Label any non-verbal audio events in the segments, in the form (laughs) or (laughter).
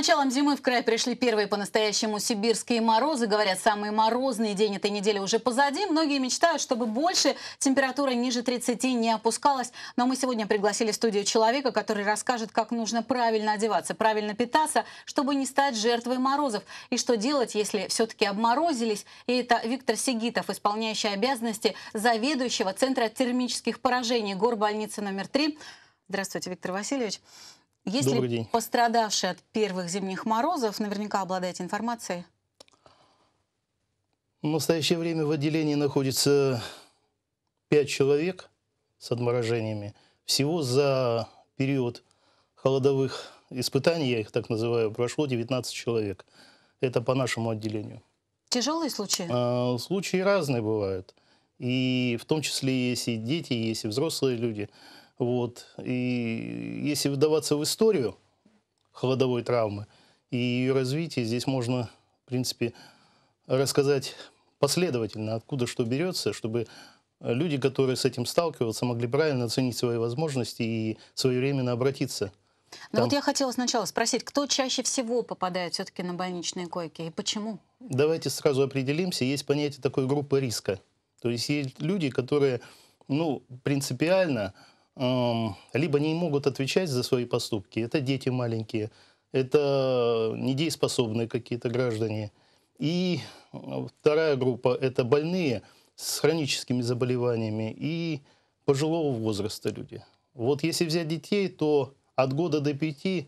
началом зимы в край пришли первые по-настоящему сибирские морозы. Говорят, самый морозный день этой недели уже позади. Многие мечтают, чтобы больше температура ниже 30 не опускалась. Но мы сегодня пригласили в студию человека, который расскажет, как нужно правильно одеваться, правильно питаться, чтобы не стать жертвой морозов. И что делать, если все-таки обморозились. И это Виктор Сигитов, исполняющий обязанности заведующего Центра термических поражений горбольницы номер 3. Здравствуйте, Виктор Васильевич. Если Добрый день. пострадавший от первых зимних морозов, наверняка обладаете информацией? В настоящее время в отделении находится 5 человек с отморожениями. Всего за период холодовых испытаний, я их так называю, прошло 19 человек. Это по нашему отделению. Тяжелые случаи? А, случаи разные бывают. И в том числе есть и дети, есть и взрослые люди – вот. И если вдаваться в историю холодовой травмы и ее развития, здесь можно, в принципе, рассказать последовательно, откуда что берется, чтобы люди, которые с этим сталкиваются, могли правильно оценить свои возможности и своевременно обратиться. Ну вот я хотела сначала спросить, кто чаще всего попадает все-таки на больничные койки и почему? Давайте сразу определимся. Есть понятие такой группы риска. То есть есть люди, которые ну, принципиально либо не могут отвечать за свои поступки. Это дети маленькие, это недееспособные какие-то граждане. И а, вторая группа – это больные с хроническими заболеваниями и пожилого возраста люди. Вот если взять детей, то от года до пяти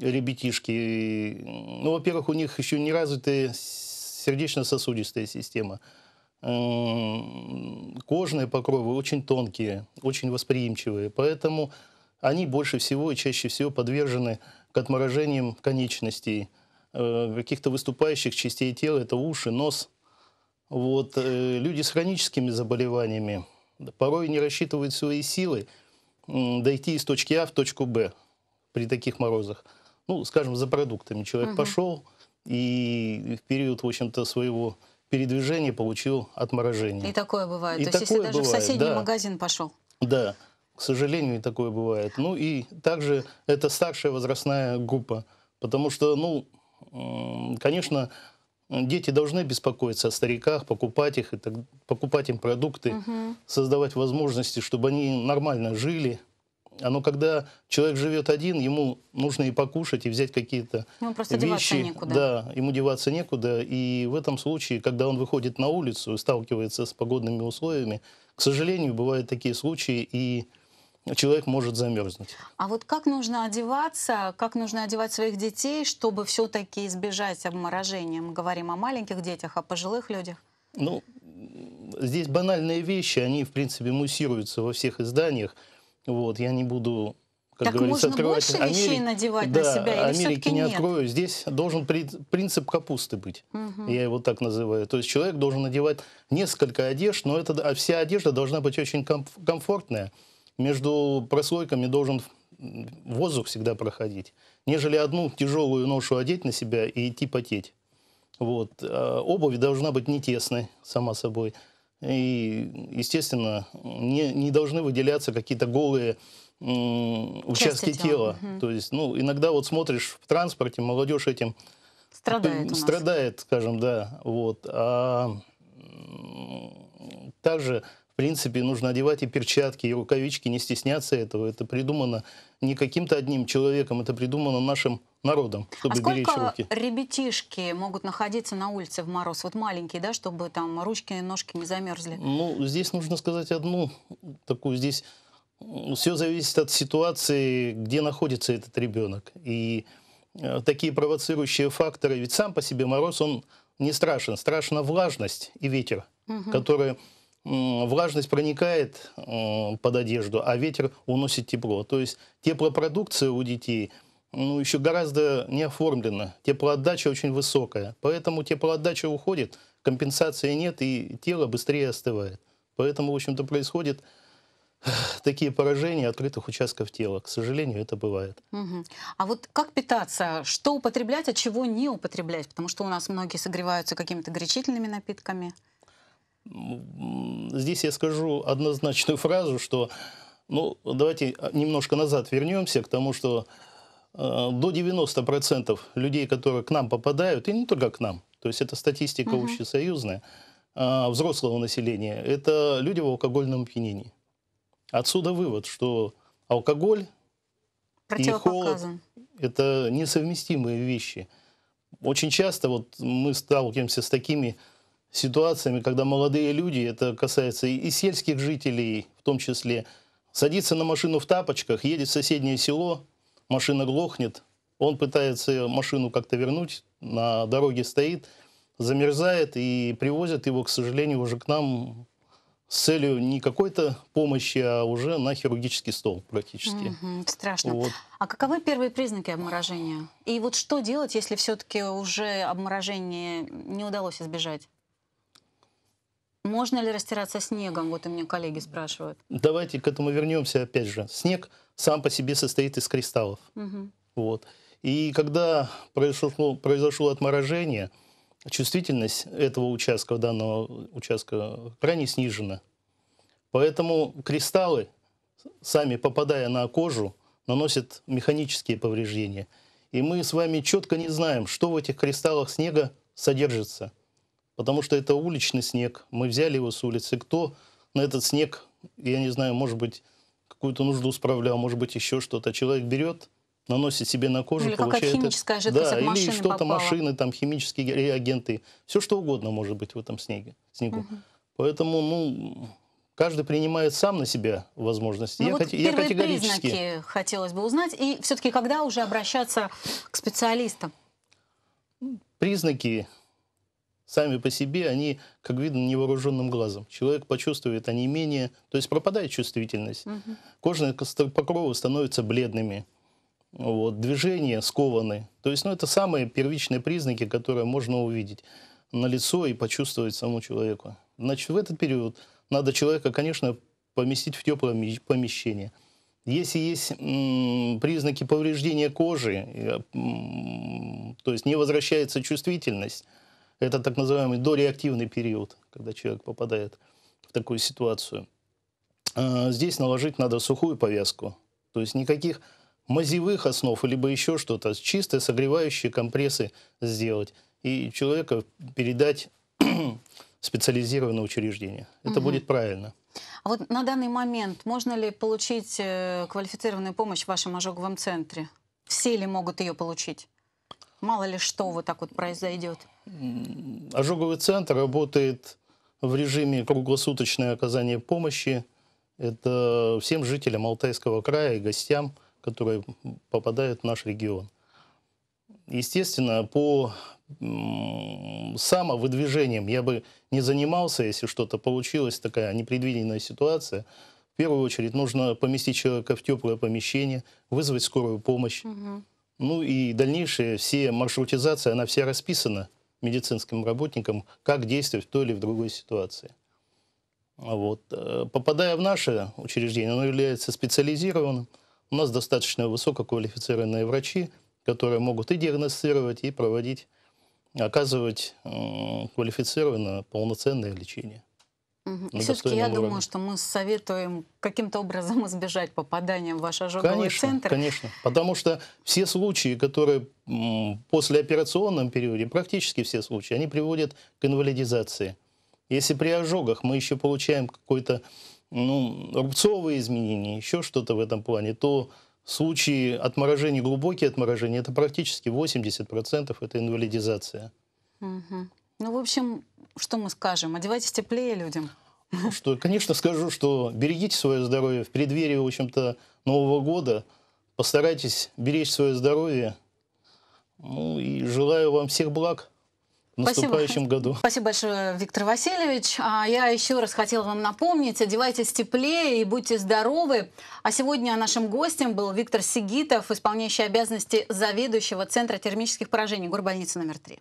ребятишки, ну, во-первых, у них еще не развитая сердечно-сосудистая система – кожные покровы очень тонкие, очень восприимчивые, поэтому они больше всего и чаще всего подвержены к отморожениям конечностей, э, каких-то выступающих частей тела, это уши, нос. Вот, э, люди с хроническими заболеваниями порой не рассчитывают свои силы дойти из точки А в точку Б при таких морозах. Ну, скажем, за продуктами человек угу. пошел, и в период, в общем-то, своего передвижение получил отморожение. И такое бывает. И То есть, если даже в соседний да. магазин пошел. Да, к сожалению, и такое бывает. Ну и также это старшая возрастная группа. Потому что, ну, конечно, дети должны беспокоиться о стариках, покупать их, и так, покупать им продукты, угу. создавать возможности, чтобы они нормально жили, оно а ну, когда человек живет один, ему нужно и покушать, и взять какие-то ему просто вещи. некуда. Да, ему деваться некуда. И в этом случае, когда он выходит на улицу и сталкивается с погодными условиями, к сожалению, бывают такие случаи, и человек может замерзнуть. А вот как нужно одеваться, как нужно одевать своих детей, чтобы все-таки избежать обморожения? Мы говорим о маленьких детях, о пожилых людях. Ну, здесь банальные вещи, они, в принципе, муссируются во всех изданиях. Вот, я не буду как так можно больше Америк... вещей надевать да, на себя или Америки не нет? открою. Здесь должен при... принцип капусты быть. Угу. Я его так называю. То есть человек должен надевать несколько одежд, но это а вся одежда должна быть очень комф... комфортная. Между прослойками должен воздух всегда проходить, нежели одну тяжелую ношу одеть на себя и идти потеть. Вот. А обувь должна быть не тесной, сама собой. И, естественно, не, не должны выделяться какие-то голые участки тела. тела. Угу. То есть, ну, иногда вот смотришь в транспорте, молодежь этим страдает, страдает скажем, да, вот. А также принципе, нужно одевать и перчатки, и рукавички, не стесняться этого. Это придумано не каким-то одним человеком, это придумано нашим народом, чтобы а беречь руки. ребятишки могут находиться на улице в мороз? Вот маленькие, да, чтобы там ручки и ножки не замерзли? Ну, здесь нужно сказать одну такую, здесь все зависит от ситуации, где находится этот ребенок. И э, такие провоцирующие факторы, ведь сам по себе мороз, он не страшен. Страшна влажность и ветер, угу. которые влажность проникает под одежду, а ветер уносит тепло. То есть теплопродукция у детей ну, еще гораздо не оформлена. Теплоотдача очень высокая. Поэтому теплоотдача уходит, компенсации нет, и тело быстрее остывает. Поэтому, в общем-то, происходит (sighs) такие поражения открытых участков тела. К сожалению, это бывает. Угу. А вот как питаться? Что употреблять, а чего не употреблять? Потому что у нас многие согреваются какими-то горячительными напитками. Здесь я скажу однозначную фразу, что, ну, давайте немножко назад вернемся к тому, что э, до 90% людей, которые к нам попадают, и не только к нам, то есть это статистика угу. общесоюзная, э, взрослого населения, это люди в алкогольном опьянении. Отсюда вывод, что алкоголь и холод – это несовместимые вещи. Очень часто вот мы сталкиваемся с такими ситуациями, когда молодые люди, это касается и сельских жителей в том числе, садится на машину в тапочках, едет в соседнее село, машина глохнет, он пытается машину как-то вернуть, на дороге стоит, замерзает и привозят его, к сожалению, уже к нам с целью не какой-то помощи, а уже на хирургический стол практически. Угу, страшно. Вот. А каковы первые признаки обморожения? И вот что делать, если все-таки уже обморожение не удалось избежать? Можно ли растираться снегом? Вот и мне коллеги спрашивают. Давайте к этому вернемся опять же. Снег сам по себе состоит из кристаллов. Угу. Вот. И когда произошло, произошло отморожение, чувствительность этого участка, данного участка, крайне снижена. Поэтому кристаллы, сами попадая на кожу, наносят механические повреждения. И мы с вами четко не знаем, что в этих кристаллах снега содержится потому что это уличный снег. Мы взяли его с улицы. Кто на этот снег, я не знаю, может быть, какую-то нужду справлял, может быть, еще что-то. Человек берет, наносит себе на кожу, или получает... химическая жидкость да, или что-то машины, там химические реагенты, все что угодно может быть в этом снеге, снегу. Угу. Поэтому, ну, каждый принимает сам на себя возможности. Ну, я, вот хот... я категорически... признаки хотелось бы узнать. И все-таки когда уже обращаться к специалистам? Признаки сами по себе, они, как видно, невооруженным глазом. Человек почувствует онемение, то есть пропадает чувствительность. Угу. Кожные покровы становятся бледными, вот, движения скованы. То есть ну, это самые первичные признаки, которые можно увидеть на лицо и почувствовать самому человеку. Значит, в этот период надо человека, конечно, поместить в теплое помещение. Если есть признаки повреждения кожи, то есть не возвращается чувствительность, это так называемый дореактивный период, когда человек попадает в такую ситуацию. А, здесь наложить надо сухую повязку, то есть никаких мазевых основ, либо еще что-то, чистые согревающие компрессы сделать и человека передать (clears throat) специализированное учреждение. Это угу. будет правильно. А вот на данный момент можно ли получить э, квалифицированную помощь в вашем ожоговом центре? Все ли могут ее получить? Мало ли что вот так вот произойдет. Ожоговый центр работает в режиме круглосуточное оказание помощи. Это всем жителям Алтайского края и гостям, которые попадают в наш регион. Естественно, по самовыдвижением я бы не занимался, если что-то получилось, такая непредвиденная ситуация. В первую очередь нужно поместить человека в теплое помещение, вызвать скорую помощь. Угу. Ну и дальнейшая все маршрутизация, она вся расписана медицинским работникам, как действовать в той или в другой ситуации. Вот. Э, попадая в наше учреждение, оно является специализированным. У нас достаточно высококвалифицированные врачи, которые могут и диагностировать, и проводить, оказывать квалифицированное полноценное лечение. Угу. И все-таки я уровне. думаю, что мы советуем каким-то образом (laughs) избежать попадания в ваш ожоговый конечно, центр. Конечно, потому что все случаи, которые после операционном периоде, практически все случаи, они приводят к инвалидизации. Если при ожогах мы еще получаем какое-то ну, рубцовые изменения, еще что-то в этом плане, то в случае отморожений, глубокие отморожения, это практически 80% это инвалидизация. Угу. Ну, в общем, что мы скажем? Одевайтесь теплее людям. Ну что, конечно, скажу, что берегите свое здоровье. В преддверии, в общем-то, Нового года постарайтесь беречь свое здоровье. Ну и желаю вам всех благ. В наступающем Спасибо. году. Спасибо большое, Виктор Васильевич. А я еще раз хотела вам напомнить, одевайтесь теплее и будьте здоровы. А сегодня нашим гостем был Виктор Сигитов, исполняющий обязанности заведующего Центра термических поражений горбольницы номер три.